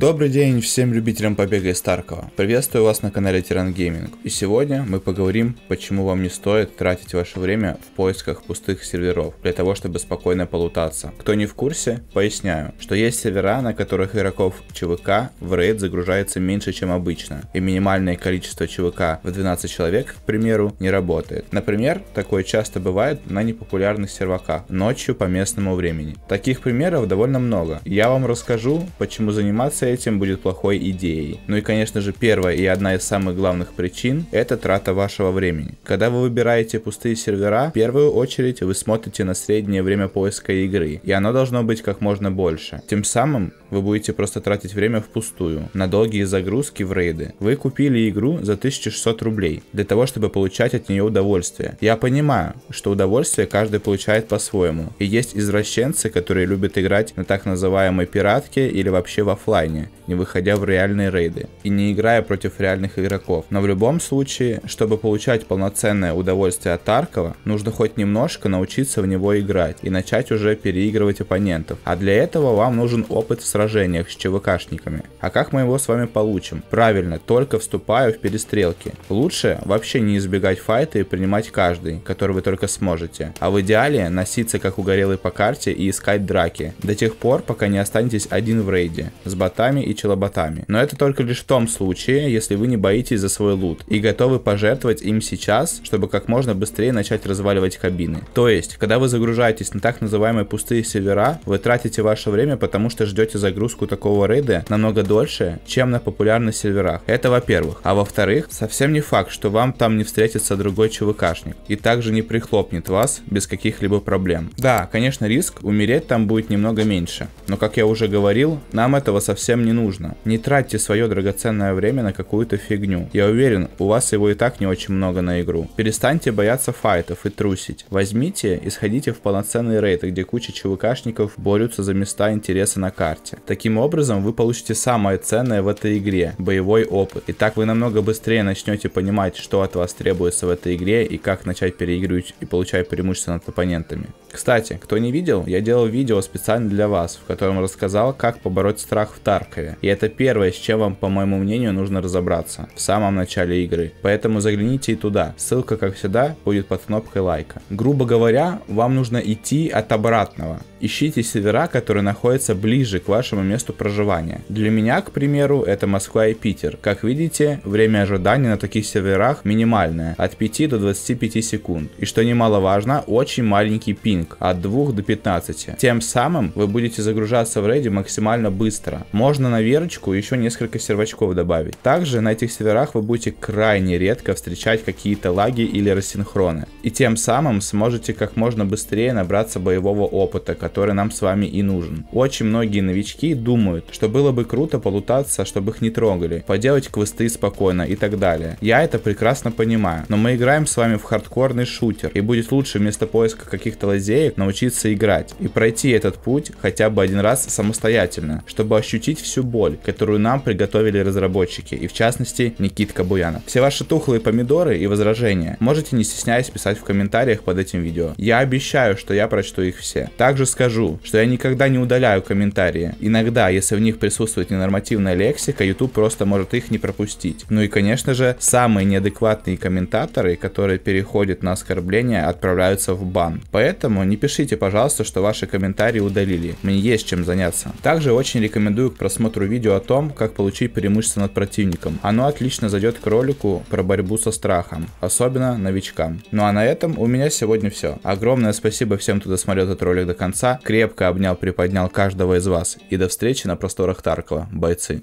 Добрый день всем любителям побега из Таркова. Приветствую вас на канале Тиран Гейминг. И сегодня мы поговорим, почему вам не стоит тратить ваше время в поисках пустых серверов, для того чтобы спокойно полутаться. Кто не в курсе, поясняю, что есть сервера, на которых игроков ЧВК в рейд загружается меньше, чем обычно, и минимальное количество ЧВК в 12 человек, к примеру, не работает. Например, такое часто бывает на непопулярных серваках, ночью по местному времени. Таких примеров довольно много. Я вам расскажу, почему заниматься этим будет плохой идеей. Ну и конечно же первая и одна из самых главных причин это трата вашего времени. Когда вы выбираете пустые сервера, в первую очередь вы смотрите на среднее время поиска игры, и оно должно быть как можно больше. Тем самым вы будете просто тратить время впустую, на долгие загрузки в рейды. Вы купили игру за 1600 рублей, для того, чтобы получать от нее удовольствие. Я понимаю, что удовольствие каждый получает по-своему, и есть извращенцы, которые любят играть на так называемой пиратке или вообще в офлайне, не выходя в реальные рейды, и не играя против реальных игроков. Но в любом случае, чтобы получать полноценное удовольствие от Аркова, нужно хоть немножко научиться в него играть и начать уже переигрывать оппонентов. А для этого вам нужен опыт в сражении сражениях с ЧВКшниками. А как мы его с вами получим? Правильно, только вступая в перестрелки. Лучше вообще не избегать файта и принимать каждый, который вы только сможете. А в идеале носиться как угорелый по карте и искать драки. До тех пор, пока не останетесь один в рейде, с ботами и челоботами. Но это только лишь в том случае, если вы не боитесь за свой лут и готовы пожертвовать им сейчас, чтобы как можно быстрее начать разваливать кабины. То есть, когда вы загружаетесь на так называемые пустые сервера, вы тратите ваше время, потому что ждете загрузки загрузку такого рейда намного дольше, чем на популярных серверах. Это во-первых. А во-вторых, совсем не факт, что вам там не встретится другой ЧВКшник и также не прихлопнет вас без каких-либо проблем. Да, конечно, риск умереть там будет немного меньше, но как я уже говорил, нам этого совсем не нужно. Не тратьте свое драгоценное время на какую-то фигню. Я уверен, у вас его и так не очень много на игру. Перестаньте бояться файтов и трусить. Возьмите и сходите в полноценный рейд, где куча ЧВКшников борются за места интереса на карте. Таким образом, вы получите самое ценное в этой игре – боевой опыт. И так вы намного быстрее начнете понимать, что от вас требуется в этой игре и как начать переигрывать и получать преимущество над оппонентами. Кстати, кто не видел, я делал видео специально для вас, в котором рассказал, как побороть страх в Таркове. И это первое, с чем вам, по моему мнению, нужно разобраться в самом начале игры. Поэтому загляните и туда. Ссылка, как всегда, будет под кнопкой лайка. Грубо говоря, вам нужно идти от обратного. Ищите севера, которые находятся ближе к вашему месту проживания. Для меня, к примеру, это Москва и Питер. Как видите, время ожидания на таких северах минимальное, от 5 до 25 секунд. И что немаловажно, очень маленький пин пинг от 2 до 15. Тем самым вы будете загружаться в рейде максимально быстро. Можно на верочку еще несколько сервачков добавить. Также на этих серверах вы будете крайне редко встречать какие-то лаги или рассинхроны. И тем самым сможете как можно быстрее набраться боевого опыта, который нам с вами и нужен. Очень многие новички думают, что было бы круто полутаться, чтобы их не трогали, поделать квесты спокойно и так далее. Я это прекрасно понимаю, но мы играем с вами в хардкорный шутер, и будет лучше вместо поиска каких-то лазей музеев научиться играть и пройти этот путь хотя бы один раз самостоятельно, чтобы ощутить всю боль, которую нам приготовили разработчики, и в частности Никитка Буянов. Все ваши тухлые помидоры и возражения можете не стесняясь писать в комментариях под этим видео. Я обещаю, что я прочту их все. Также скажу, что я никогда не удаляю комментарии. Иногда, если в них присутствует ненормативная лексика, YouTube просто может их не пропустить. Ну и, конечно же, самые неадекватные комментаторы, которые переходят на оскорбления, отправляются в бан. Поэтому Поэтому не пишите, пожалуйста, что ваши комментарии удалили. Мне есть чем заняться. Также очень рекомендую к просмотру видео о том, как получить преимущество над противником. Оно отлично зайдет к ролику про борьбу со страхом, особенно новичкам. Ну а на этом у меня сегодня все. Огромное спасибо всем, кто досмотрел этот ролик до конца. Крепко обнял, приподнял каждого из вас. И до встречи на просторах Таркова, бойцы.